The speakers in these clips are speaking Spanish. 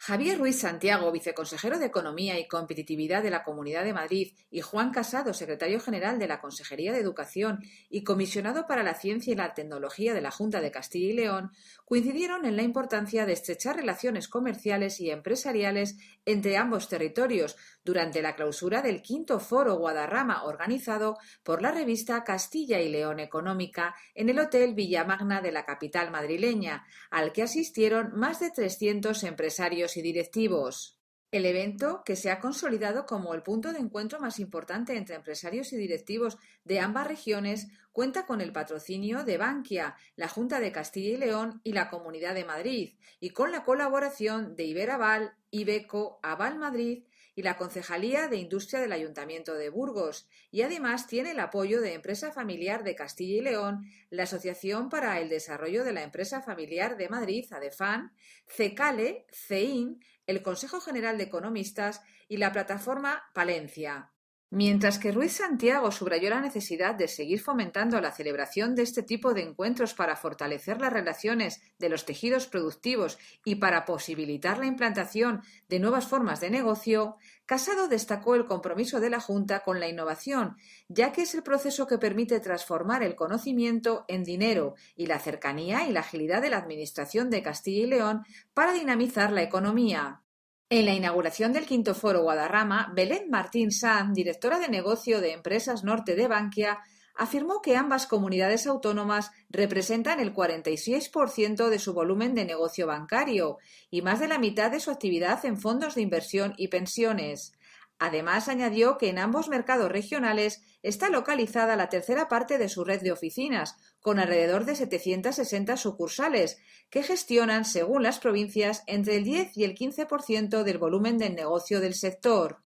Javier Ruiz Santiago, viceconsejero de Economía y Competitividad de la Comunidad de Madrid, y Juan Casado, secretario general de la Consejería de Educación y comisionado para la Ciencia y la Tecnología de la Junta de Castilla y León, coincidieron en la importancia de estrechar relaciones comerciales y empresariales entre ambos territorios durante la clausura del quinto foro Guadarrama organizado por la revista Castilla y León Económica en el Hotel Villamagna de la capital madrileña, al que asistieron más de 300 empresarios y directivos. El evento, que se ha consolidado como el punto de encuentro más importante entre empresarios y directivos de ambas regiones, cuenta con el patrocinio de Bankia, la Junta de Castilla y León y la Comunidad de Madrid, y con la colaboración de Iberaval, Ibeco, Aval Madrid, y la Concejalía de Industria del Ayuntamiento de Burgos, y además tiene el apoyo de Empresa Familiar de Castilla y León, la Asociación para el Desarrollo de la Empresa Familiar de Madrid, ADEFAN, CECALE, CEIN, el Consejo General de Economistas y la plataforma Palencia. Mientras que Ruiz Santiago subrayó la necesidad de seguir fomentando la celebración de este tipo de encuentros para fortalecer las relaciones de los tejidos productivos y para posibilitar la implantación de nuevas formas de negocio, Casado destacó el compromiso de la Junta con la innovación, ya que es el proceso que permite transformar el conocimiento en dinero y la cercanía y la agilidad de la Administración de Castilla y León para dinamizar la economía. En la inauguración del quinto foro Guadarrama, Belén Martín San, directora de negocio de Empresas Norte de Bankia, afirmó que ambas comunidades autónomas representan el 46% de su volumen de negocio bancario y más de la mitad de su actividad en fondos de inversión y pensiones. Además, añadió que en ambos mercados regionales está localizada la tercera parte de su red de oficinas, con alrededor de 760 sucursales, que gestionan, según las provincias, entre el 10 y el 15% del volumen del negocio del sector.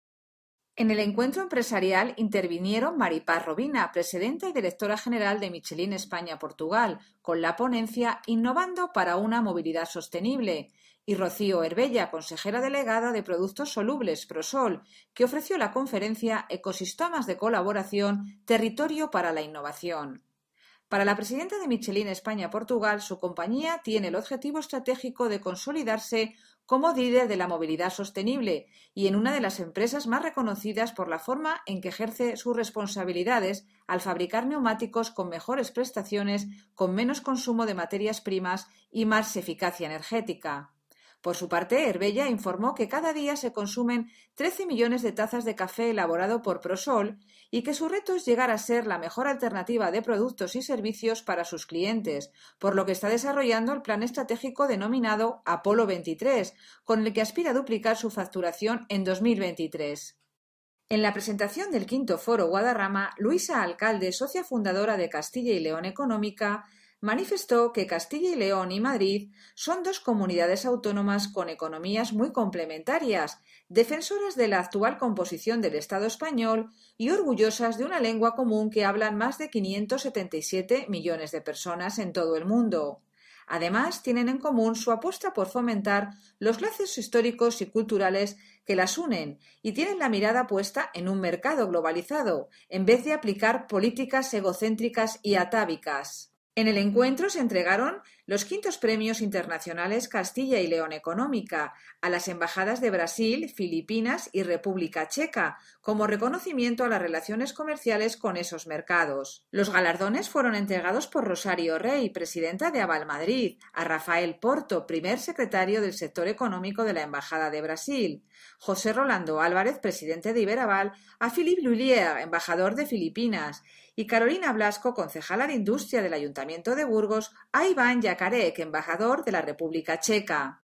En el encuentro empresarial intervinieron Maripaz Robina, presidenta y directora general de Michelin España Portugal, con la ponencia Innovando para una movilidad sostenible, y Rocío Herbella, consejera delegada de Productos Solubles Prosol, que ofreció la conferencia Ecosistemas de colaboración, territorio para la innovación. Para la presidenta de Michelin España-Portugal, su compañía tiene el objetivo estratégico de consolidarse como líder de la movilidad sostenible y en una de las empresas más reconocidas por la forma en que ejerce sus responsabilidades al fabricar neumáticos con mejores prestaciones, con menos consumo de materias primas y más eficacia energética. Por su parte, Herbella informó que cada día se consumen 13 millones de tazas de café elaborado por Prosol y que su reto es llegar a ser la mejor alternativa de productos y servicios para sus clientes, por lo que está desarrollando el plan estratégico denominado Apolo 23, con el que aspira a duplicar su facturación en 2023. En la presentación del quinto foro Guadarrama, Luisa Alcalde, socia fundadora de Castilla y León Económica, manifestó que Castilla y León y Madrid son dos comunidades autónomas con economías muy complementarias, defensoras de la actual composición del Estado español y orgullosas de una lengua común que hablan más de 577 millones de personas en todo el mundo. Además, tienen en común su apuesta por fomentar los lazos históricos y culturales que las unen y tienen la mirada puesta en un mercado globalizado, en vez de aplicar políticas egocéntricas y atávicas. En el encuentro se entregaron los quintos premios internacionales Castilla y León Económica a las embajadas de Brasil, Filipinas y República Checa, como reconocimiento a las relaciones comerciales con esos mercados. Los galardones fueron entregados por Rosario Rey, presidenta de Aval Madrid, a Rafael Porto, primer secretario del sector económico de la Embajada de Brasil, José Rolando Álvarez, presidente de Iberaval, a Philippe Lullier, embajador de Filipinas, y Carolina Blasco, concejala de Industria del Ayuntamiento de Burgos a Iván Yakarek, embajador de la República Checa.